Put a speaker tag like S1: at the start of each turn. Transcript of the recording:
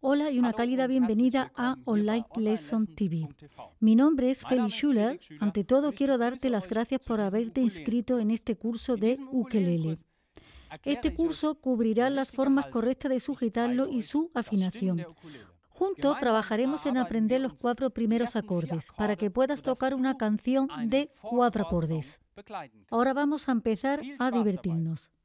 S1: Hola y una cálida bienvenida a Online Lesson TV. Mi nombre es Feli Schuller. Ante todo, quiero darte las gracias por haberte inscrito en este curso de ukelele. Este curso cubrirá las formas correctas de sujetarlo y su afinación. Juntos trabajaremos en aprender los cuatro primeros acordes para que puedas tocar una canción de cuatro acordes. Ahora vamos a
S2: empezar a divertirnos.